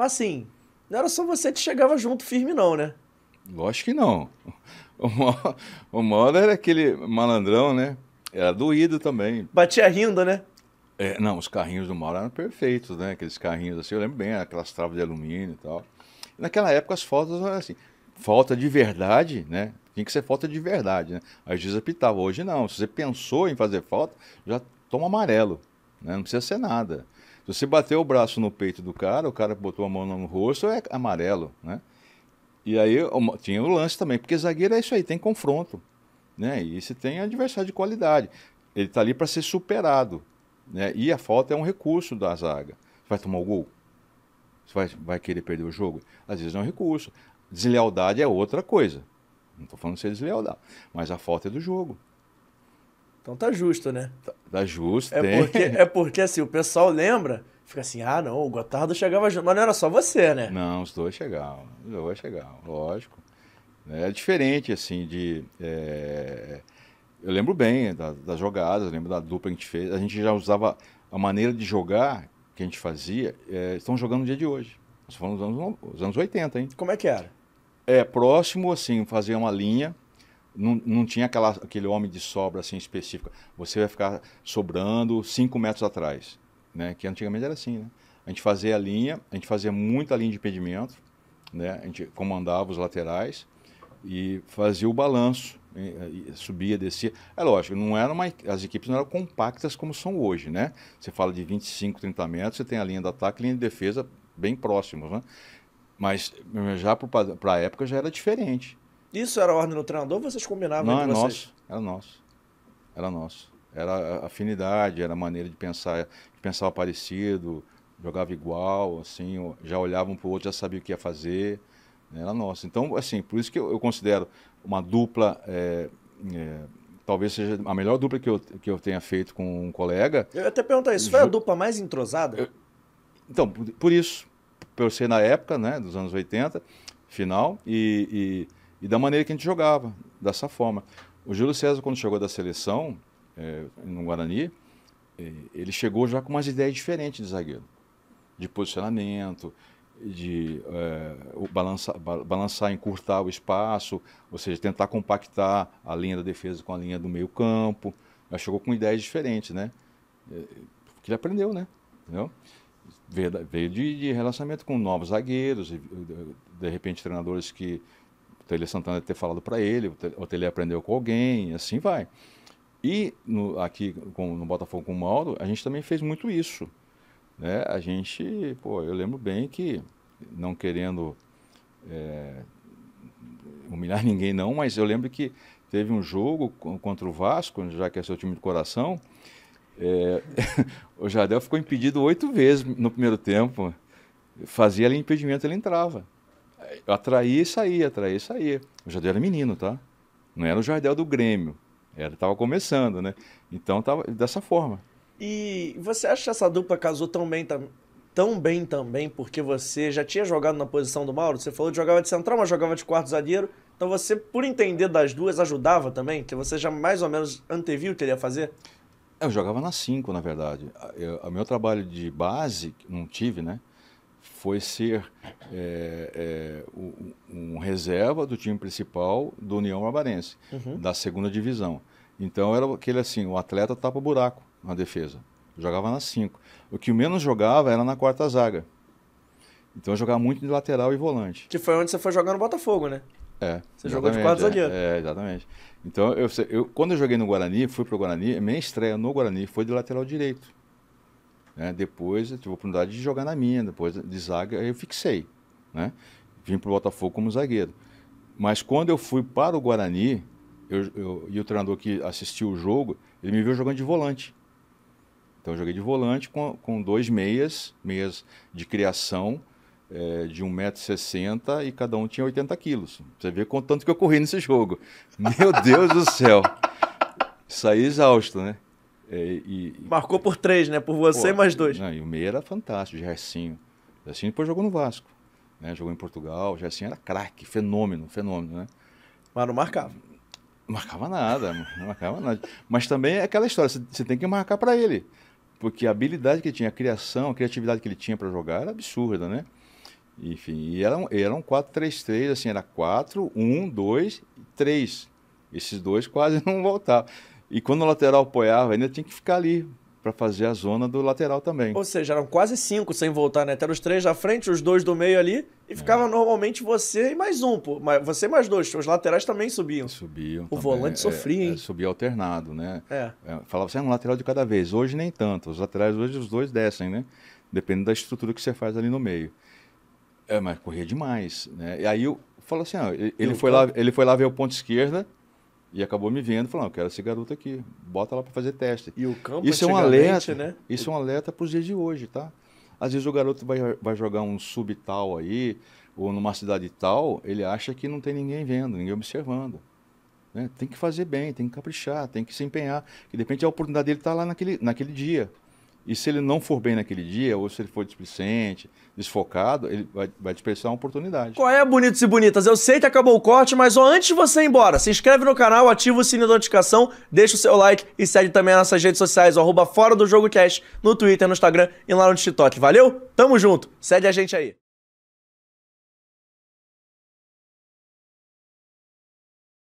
Mas assim, não era só você que chegava junto firme, não, né? Lógico que não. O Mauro, era aquele malandrão, né? Era doído também. Batia rindo, né? É, não, os carrinhos do Mauro eram perfeitos, né? Aqueles carrinhos assim, eu lembro bem, aquelas travas de alumínio e tal. Naquela época as fotos eram assim, falta de verdade, né? Tinha que ser falta de verdade, né? Às vezes apitava, hoje não. Se você pensou em fazer falta, já toma amarelo, né? Não precisa ser nada. Se você bateu o braço no peito do cara, o cara botou a mão no rosto, é amarelo, né? E aí tinha o lance também, porque zagueiro é isso aí, tem confronto, né? E se tem adversário de qualidade, ele está ali para ser superado, né? E a falta é um recurso da zaga. Você vai tomar o gol? Você vai, vai querer perder o jogo? Às vezes é um recurso. Deslealdade é outra coisa. Não estou falando de ser deslealdade, mas a falta é do jogo. Então tá justo, né? Tá, tá justo, é tem. Porque, é porque, assim, o pessoal lembra, fica assim, ah, não, o Gotardo chegava junto. Mas não era só você, né? Não, os dois chegavam. Os dois chegavam, lógico. É diferente, assim, de... É... Eu lembro bem das, jogadas, lembro da dupla que a gente fez. A gente já usava a maneira de jogar que a gente fazia. É, estão jogando no dia de hoje. Nós falamos nos anos, nos anos 80, hein? Como é que era? É, próximo, assim, fazer uma linha não, não tinha aquela, aquele homem de sobra assim específico. Você vai ficar sobrando 5 metros atrás, né? Que antigamente era assim, né? A gente fazia a linha, a gente fazia muita linha de impedimento, né? A gente comandava os laterais e fazia o balanço, subia, descia. É lógico, não era uma, as equipes não eram compactas como são hoje, né? Você fala de 25, 30 metros, você tem a linha de ataque e linha de defesa bem próximos, né? Mas já para a época já era diferente. Isso era a ordem do treinador vocês combinavam Não, entre é vocês? Nosso, era nosso. Era nosso. Era afinidade, era maneira de pensar, de pensava parecido, jogava igual, assim, já olhava um para o outro, já sabia o que ia fazer. Né, era nosso. Então, assim, por isso que eu, eu considero uma dupla. É, é, talvez seja a melhor dupla que eu, que eu tenha feito com um colega. Eu até perguntar isso, foi a dupla mais entrosada? Eu, então, por, por isso, por eu ser na época, né, dos anos 80, final, e, e e da maneira que a gente jogava, dessa forma. O Júlio César, quando chegou da seleção, é, no Guarani, é, ele chegou já com umas ideias diferentes de zagueiro, de posicionamento, de é, balançar, balançar, encurtar o espaço, ou seja, tentar compactar a linha da defesa com a linha do meio campo. Já chegou com ideias diferentes, né? É, porque ele aprendeu, né? Entendeu? Veio de, de relacionamento com novos zagueiros, de repente treinadores que Tele Santana ter falado para ele, o Tele aprendeu com alguém, e assim vai. E no, aqui com, no Botafogo com o Mauro, a gente também fez muito isso. Né? A gente, pô, eu lembro bem que, não querendo é, humilhar ninguém não, mas eu lembro que teve um jogo contra o Vasco, já que é seu time de coração, é, o Jardel ficou impedido oito vezes no primeiro tempo. Fazia ali impedimento, ele entrava. Eu atraía e saía, atraía e saía. O Jardel era menino, tá? Não era o Jardel do Grêmio. Era, tava começando, né? Então tava dessa forma. E você acha que essa dupla casou tão bem, tão bem também, porque você já tinha jogado na posição do Mauro? Você falou que jogava de central, mas jogava de quarto zagueiro. Então você, por entender das duas, ajudava também? Que você já mais ou menos anteviu o que ele ia fazer? Eu jogava na 5, na verdade. O meu trabalho de base, não tive, né? foi ser é, é, um, um, reserva do time principal do União Barbarense, uhum. da segunda divisão. Então era aquele assim, o atleta tapa buraco na defesa. Jogava na 5. O que menos jogava era na quarta zaga. Então eu jogava muito de lateral e volante. Que foi onde você foi jogar no Botafogo, né? É. Você jogou de quarta zaga? É, é, exatamente. Então, eu, eu, quando eu joguei no Guarani, fui pro Guarani, minha estreia no Guarani foi de lateral direito. Né? Depois eu tive a oportunidade de jogar na minha, depois de zaga, eu fixei. Né? Vim para o Botafogo como zagueiro. Mas quando eu fui para o Guarani, eu, eu, e o treinador que assistiu o jogo, ele me viu jogando de volante. Então eu joguei de volante com, com dois meias, meias de criação, é, de 1,60m e cada um tinha 80 quilos. Você vê quanto que eu corri nesse jogo. Meu Deus do céu! Saí é exausto, né? É, e, e, Marcou por três, né? Por você pô, e mais dois. Não, e o meia era fantástico, Gersinho. Gersinho depois jogou no Vasco. Né? Jogou em Portugal. o Gersinho era craque, fenômeno, fenômeno, né? Mas não marcava. Não marcava nada, não marcava nada. Mas também é aquela história, você tem que marcar para ele. Porque a habilidade que ele tinha, a criação, a criatividade que ele tinha para jogar era absurda, né? Enfim, e eram, eram 4-3-3, assim, era 4, 1, 2 e 3. Esses dois quase não voltavam. E quando o lateral apoiava, ainda tinha que ficar ali para fazer a zona do lateral também. Ou seja, eram quase cinco sem voltar, né? Eram os três da frente, os dois do meio ali, e ficava é. normalmente você e mais um, pô. Você mais dois. Os laterais também subiam. Subiam. O também. volante é, sofria, é, hein? É, subia alternado, né? É. é falava assim, um lateral de cada vez. Hoje nem tanto. Os laterais hoje os dois descem, né? Dependendo da estrutura que você faz ali no meio. É, mas corria demais, né? E aí eu falo assim, ó, ele, ele foi lá, ele foi lá ver o ponto esquerda, e acabou me vendo falando, ah, eu quero esse garoto aqui, bota lá para fazer teste. E o campo isso é, é um alerta, né? Isso é um alerta para os dias de hoje, tá? Às vezes o garoto vai, vai jogar um sub tal aí, ou numa cidade tal, ele acha que não tem ninguém vendo, ninguém observando. Né? Tem que fazer bem, tem que caprichar, tem que se empenhar, que de repente a oportunidade dele está lá naquele, naquele dia. E se ele não for bem naquele dia, ou se ele for displicente, desfocado, ele vai, vai desperdiçar uma oportunidade. Qual é, bonitos e bonitas? Eu sei que acabou o corte, mas ó, antes de você ir embora, se inscreve no canal, ativa o sininho da notificação, deixa o seu like e segue também nas nossas redes sociais, arroba Fora do Jogo Cash, no Twitter, no Instagram e lá no TikTok. Valeu? Tamo junto. Segue a gente aí.